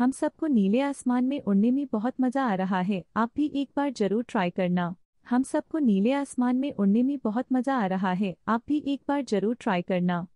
हम सबको नीले आसमान में उड़ने में बहुत मजा आ रहा है आप भी एक बार जरूर ट्राई करना हम सबको नीले आसमान में उड़ने में बहुत मजा आ रहा है आप भी एक बार जरूर ट्राई करना